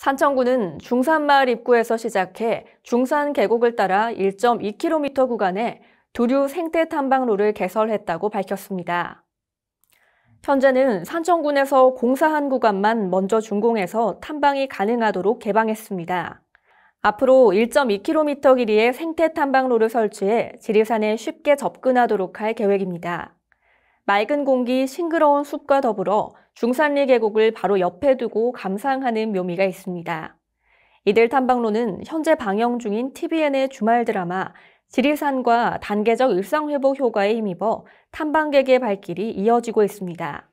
산천구는 중산마을 입구에서 시작해 중산 계곡을 따라 1.2km 구간에 두류 생태 탐방로를 개설했다고 밝혔습니다. 현재는 산천군에서 공사한 구간만 먼저 준공해서 탐방이 가능하도록 개방했습니다. 앞으로 1.2km 길이의 생태 탐방로를 설치해 지리산에 쉽게 접근하도록 할 계획입니다. 맑은 공기, 싱그러운 숲과 더불어 중산리 계곡을 바로 옆에 두고 감상하는 묘미가 있습니다. 이들 탐방로는 현재 방영 중인 TVN의 주말 드라마 지리산과 단계적 일상회복 효과에 힘입어 탐방객의 발길이 이어지고 있습니다.